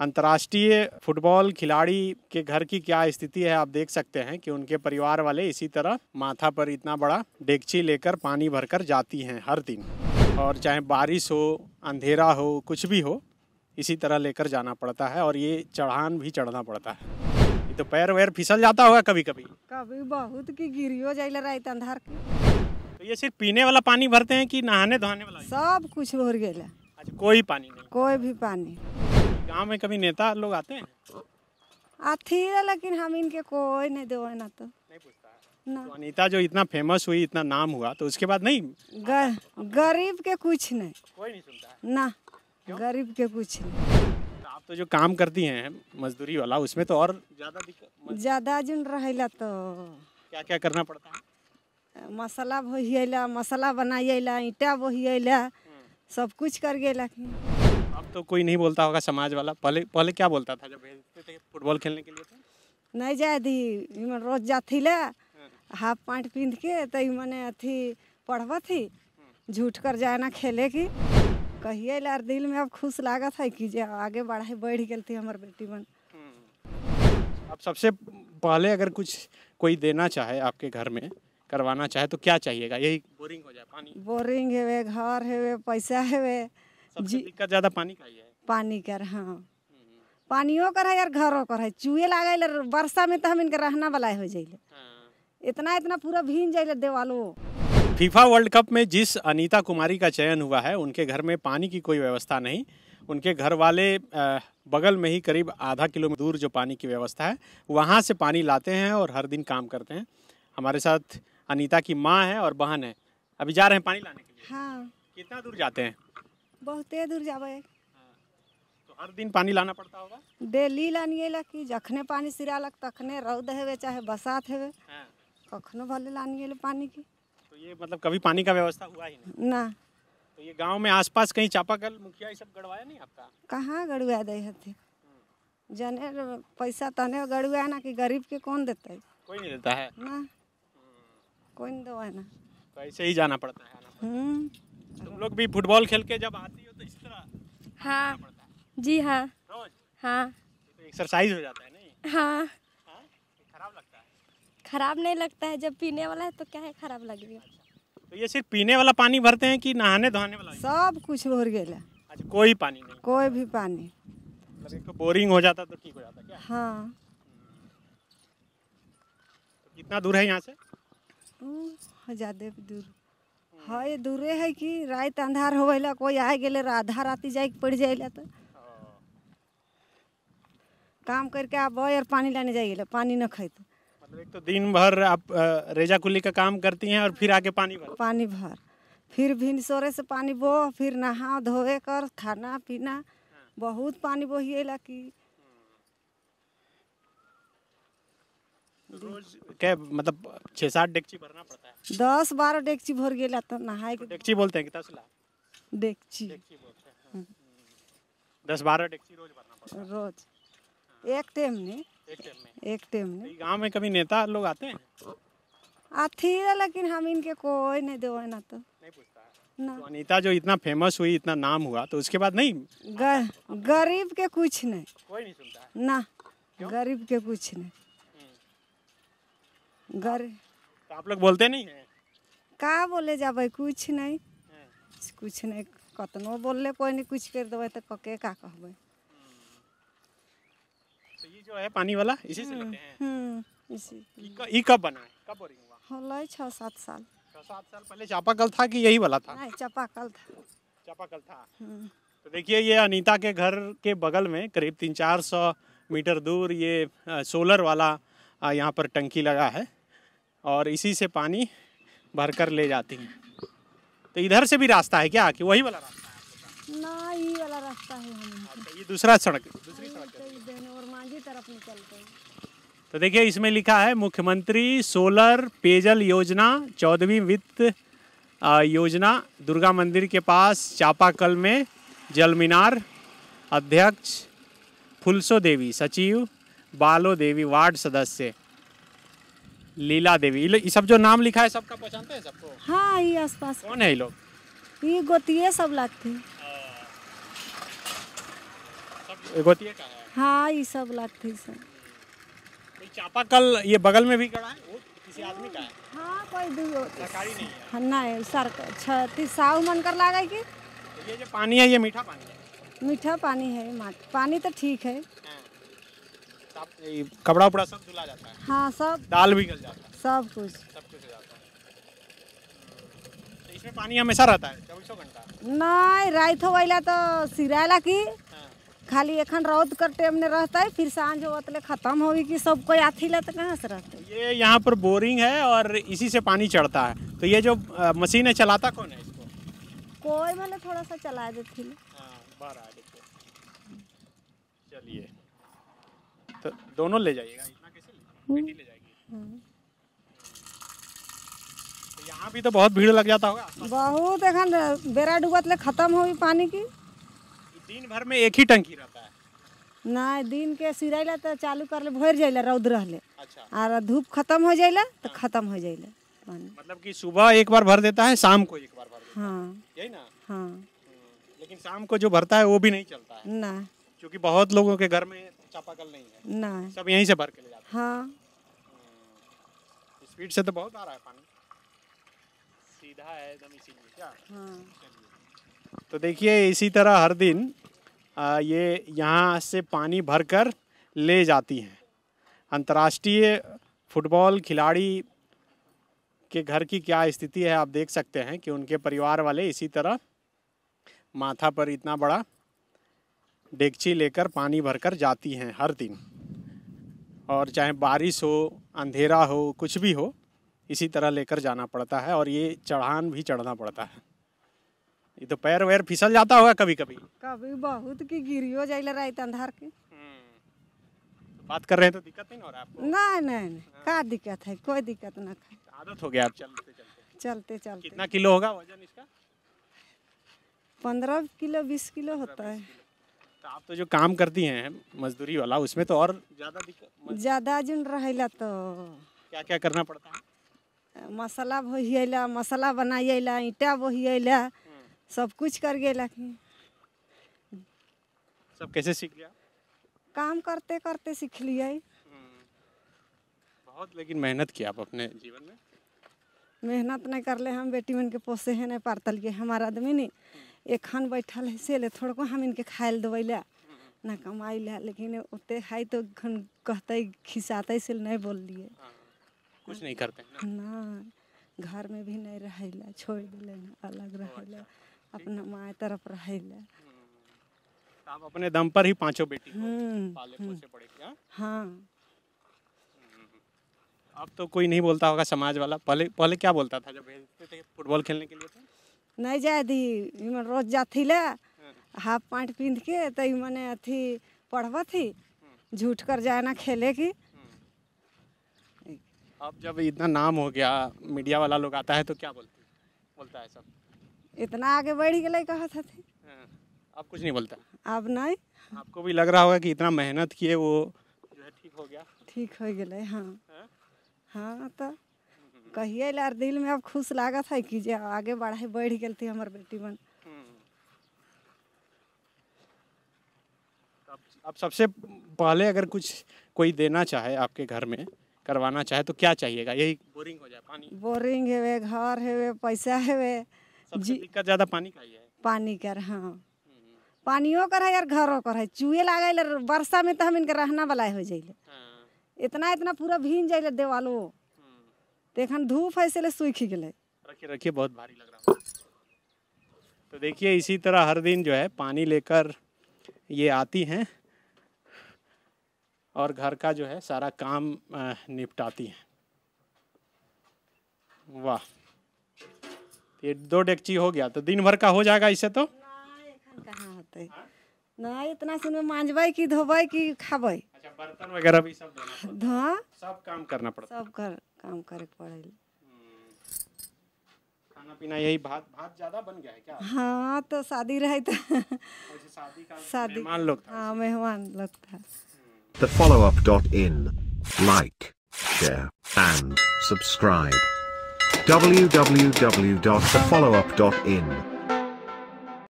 अंतर्राष्ट्रीय फुटबॉल खिलाड़ी के घर की क्या स्थिति है आप देख सकते हैं कि उनके परिवार वाले इसी तरह माथा पर इतना बड़ा डेगची लेकर पानी भरकर जाती हैं हर दिन और चाहे बारिश हो अंधेरा हो कुछ भी हो इसी तरह लेकर जाना पड़ता है और ये चढ़ान भी चढ़ना पड़ता है तो पैर वैर फिसल जाता होगा कभी कभी कभी बहुत की हो जाए रही अंधार तो ये सिर्फ पीने वाला पानी भरते हैं कि नहाने धोने वाला सब कुछ भर गया अच्छा, कोई पानी नहीं कोई भी पानी गांव में कभी नेता लोग आते हैं आती है लेकिन हम इनके कोई नहीं देना ना तो नहीं पूछता ना तो अनीता जो इतना फेमस हुई इतना नाम हुआ तो उसके बाद नहीं गर, गरीब के कुछ नहीं कोई नहीं सुनता ना गरीब के कुछ नहीं तो आप तो जो काम करती हैं मजदूरी वाला उसमें तो और ज्यादा ज्यादा जुन रहेला तो क्या क्या करना पड़ता है मसाला भोहिएला मसाला बनाइएला ईटा बोहिएला हम्म। सब कुछ कर गेला तो कोई नहीं बोलता होगा समाज वाला पहले पहले क्या बोलता था जब भेजते थे फुटबॉल खेलने के लिए तो नहीं जाए दी रोज जाती ले हाफ पैंट पींध के तो मैंने अथी पढ़ब थी झूठ कर जाए ना खेले की कहिए लार दिल में अब खुश लागत है कि जो आगे बढ़ाई बढ़ गई थी हमारे बेटी बन अब हम्म। सबसे पहले अगर कुछ कोई देना चाहे आपके घर में करवाना चाहे तो क्या चाहिएगा यही बोरिंग हो जाए पानी बोरिंग है वे घर है वे पैसा है वे सबसे दिक्कत ज्यादा पानी का ही है पानी कर हाँ पानियों कर है यार घरों कर है चूहे लागल वर्षा में तो हम इनके रहना वाला हो हाँ। इतना इतना पूरा भीन जाए देवालो फीफा वर्ल्ड कप में जिस अनीता कुमारी का चयन हुआ है उनके घर में पानी की कोई व्यवस्था नहीं उनके घर वाले बगल में ही करीब आधा किलोमीटर दूर जो पानी की व्यवस्था है वहाँ से पानी लाते हैं और हर दिन काम करते हैं हमारे साथ अनीता की माँ है और बहन है अभी जा रहे हैं पानी लाने के लिए हाँ कितना दूर जाते हैं बहुते दूर जावे तो हर दिन पानी लाना पड़ता होगा डेली लानिए ला कि जखने पानी सिरा लग तखने रौद है चाहे बसात है हाँ। कखनो भले लानिए ला पानी की तो ये मतलब कभी पानी का व्यवस्था हुआ ही नहीं ना तो ये गांव में आसपास कहीं चापाकल मुखिया ये सब गड़वाया नहीं आपका कहाँ गड़वा दे हथी जने पैसा तने गड़वा ना कि गरीब के कौन देता है कोई नहीं देता है ना कोई नहीं दवा ना तो ऐसे ही जाना पड़ता है हम्म तुम लोग भी फुटबॉल खेल के जब आती हो तो इस तरह हाँ जी हाँ हाँ एक्सरसाइज तो हो जाता है नहीं हाँ, हाँ? खराब लगता है खराब नहीं लगता है जब पीने वाला है तो क्या है खराब लगेगा अच्छा। तो ये सिर्फ पीने वाला पानी भरते हैं कि नहाने धोने वाला सब कुछ भर गया अच्छा कोई पानी नहीं कोई भी पानी मतलब बोरिंग तो हो जाता तो ठीक हो जाता क्या हाँ हम्म। तो कितना दूर है यहाँ से हम्म, ज्यादा दूर हाँ दूरे है कि रात अंधार गया कोई आ गए आधा रात जाए पड़ जाए तो काम करके आप और पानी लाने जाइए पानी न खाए तो मतलब एक तो दिन भर आप रेजा कुली का काम करती हैं और फिर आके पानी भर पानी भर फिर भिन सोरे से पानी बो फिर नहा धोए कर खाना पीना हाँ। बहुत पानी ला कि क्या मतलब सात भरना पड़ता है दस बारह डेक्ची भर गए तो नहाए तो बोलते हैं कितना हाँ। दस बारह रोज भरना पड़ता है रोज एक टाइम एक टाइम एक तो गांव में कभी नेता लोग आते हैं आती है लेकिन हम इनके कोई नहीं दो ना तो ना तो अनीता जो इतना फेमस हुई इतना नाम हुआ तो उसके बाद नहीं गर, गरीब के कुछ नहीं कोई नहीं सुनता ना गरीब के कुछ नहीं घर तो आप लोग बोलते नहीं है का बोले जाबे कुछ नहीं कुछ नहीं कतनो बोल ले कोई नहीं कुछ कर दो तो कके का कहबे तो ये जो है पानी वाला इसी से लेते हैं हम्म, हम्म इसी ई कब बना है कब बोरिंग हुआ होला 6 7 साल 6 7 साल पहले चापाकल था कि यही वाला था नहीं चापाकल था चापाकल था हम्म। तो देखिए ये अनीता के घर के बगल में करीब तीन चार सौ मीटर दूर ये सोलर वाला यहाँ पर टंकी लगा है और इसी से पानी भर कर ले जाती हैं तो इधर से भी रास्ता है क्या कि वही वाला रास्ता है ना ये वाला रास्ता है अच्छा, ये दूसरा सड़क दूसरी सड़क तरफ निकलते हैं तो देखिए इसमें लिखा है मुख्यमंत्री सोलर पेयजल योजना चौदहवीं वित्त योजना दुर्गा मंदिर के पास चापाकल में जल मीनार अध्यक्ष फुलसो देवी सचिव बालो देवी वार्ड सदस्य लीला देवी ये सब जो नाम लिखा है सबका पहचानते हैं सबको हाँ ये आस पास कौन है ये लोग ये गोतिये सब लगते हैं गोतिये का है हाँ ये सब लगते हैं सब हम्म। चापा कल ये बगल में भी गड़ा है वो किसी आदमी का है हाँ कोई दूर सरकारी नहीं है हाँ, ना सर छत्तीस अच्छा, साहु मन कर लगा कि ये जो पानी है ये मीठा पानी है मीठा पानी है पानी तो ठीक है कपड़ा उपड़ा सब धुला जाता है हाँ सब दाल भी गल जाता है सब कुछ सब कुछ जाता है तो इसमें पानी हमेशा रहता है चौबीसों घंटा नहीं रात हो गई तो सिरा ला की हाँ। खाली एखन रौद कर टेम ने रहता है फिर सांझ हो होते खत्म होगी कि सब कोई आती ला तो कहाँ से रहते ये यहाँ पर बोरिंग है और इसी से पानी चढ़ता है तो ये जो मशीन है चलाता कौन है इसको कोई मतलब थोड़ा सा चला देती हाँ, चलिए तो दोनों ले जाइएगा इतना कैसे हम्म। बेटी ले जाएगी हम्म। तो यहाँ भी तो बहुत भीड़ लग जाता होगा बहुत एखन बेरा डूबा तो खत्म हो पानी की दिन भर में एक ही टंकी रहता है ना दिन के सिरैला तो चालू कर ले भर जाइला रौद रह अच्छा और धूप खत्म हो जाइला तो हाँ। खत्म हो जाए पानी मतलब कि सुबह एक बार भर देता है शाम को एक बार भर देता हाँ यही ना हाँ लेकिन शाम को जो भरता है वो भी नहीं चलता है ना क्योंकि बहुत लोगों के घर में चापाकल नहीं है ना सब यहीं से भर के ले जाते हाँ स्पीड हम्म, से तो बहुत आ रहा है पानी सीधा है एकदम इसी में क्या हाँ। तो देखिए इसी तरह हर दिन आ, ये यहाँ से पानी भरकर ले जाती हैं अंतर्राष्ट्रीय फुटबॉल खिलाड़ी के घर की क्या स्थिति है आप देख सकते हैं कि उनके परिवार वाले इसी तरह माथा पर इतना बड़ा डेगची लेकर पानी भरकर जाती हैं हर दिन और चाहे बारिश हो अंधेरा हो कुछ भी हो इसी तरह लेकर जाना पड़ता है और ये चढ़ान भी चढ़ना पड़ता है ये तो पैर वैर फिसल जाता होगा कभी कभी कभी बहुत की गिरियो जाइले रही तो अंधार के तो हम्म। बात कर रहे हैं तो दिक्कत नहीं हो रहा आपको नहीं नहीं, नहीं। का दिक्कत है कोई दिक्कत ना खाए आदत हो गया आप चलते चलते चलते चलते कितना किलो होगा वजन इसका पंद्रह किलो बीस किलो होता है आप तो जो काम करती हैं मजदूरी वाला उसमें तो और ज़्यादा दिक्कत ज़्यादा जिन रहेला तो क्या क्या करना पड़ता है मसाला बोहिएला मसाला बनाइएला ईटा बोहिएला हम्म। सब कुछ कर गए सब कैसे सीख लिया काम करते करते सीख लिया हम्म। बहुत लेकिन मेहनत किया आप अपने जीवन में मेहनत नहीं कर ले हम बेटी मन के पोसे हैं नहीं पारतल के हमारा आदमी नहीं हम्म। एक खान बैठल है से ले थोड़को हम इनके खाए ले देवैला ना कमाई ला लेकिन उतने है तो खन कहते खिसाते से नहीं बोल लिए हाँ, कुछ नहीं करते ना घर में भी नहीं रहेला छोड़ दिले अलग रहेला अच्छा, अपना माए तरफ रहेला हम्म, आप अपने दम पर ही पांचों बेटी हम्म, पाले हम्म। पोसे पड़े क्या हाँ, हाँ। अब तो कोई नहीं बोलता होगा समाज वाला पहले पहले क्या बोलता था जब भेजते थे फुटबॉल खेलने के लिए तो नहीं जाए दी रोज जाती ले हाफ पैंट पींध के तो मैंने अथी पढ़वा थी झूठ कर जाए ना खेले की अब जब इतना नाम हो गया मीडिया वाला लोग आता है तो क्या बोलते बोलता है सब इतना आगे बढ़ गए कहा था थी हाँ, अब कुछ नहीं बोलता अब नहीं आपको भी लग रहा होगा कि इतना मेहनत किए वो जो है ठीक हो गया ठीक हो गए हाँ।, हाँ, हाँ तो कहिए लार दिल में अब खुश लागत है कि जे आगे बढ़ाई बढ़ गई हमारे बेटी बन हम्म। अब सबसे पहले अगर कुछ कोई देना चाहे आपके घर में करवाना चाहे तो क्या चाहिएगा यही बोरिंग हो जाए पानी बोरिंग है वे घर है वे पैसा है वे जी का ज्यादा पानी का ही है पानी कर हाँ हम्म। पानियों कर है यार घरों कर है चूहे लागे वर्षा में तो हम इनके रहना वाला हो जाइले हाँ। इतना इतना पूरा भीन जाइले देवालो तो एखन धूप है इसलिए सूख ही गए रखिए बहुत भारी लग रहा तो देखिए इसी तरह हर दिन जो है पानी लेकर ये आती हैं और घर का जो है सारा काम निपटाती हैं वाह ये दो डेगची हो गया तो दिन भर का हो जाएगा इसे तो ना, कहां होते ना इतना सुन में मांजबे की धोबाई की खाबाई अच्छा बर्तन वगैरह भी सब धोना सब काम करना पड़ता सब कर काम करे पड़े हम्म। खाना पीना यही भात भात ज्यादा बन गया है क्या हाँ तो शादी रहे तो शादी का शादी मेहमान लोग हाँ मेहमान लोग था हम्म। The follow up dot in like share and subscribe www.thefollowup.in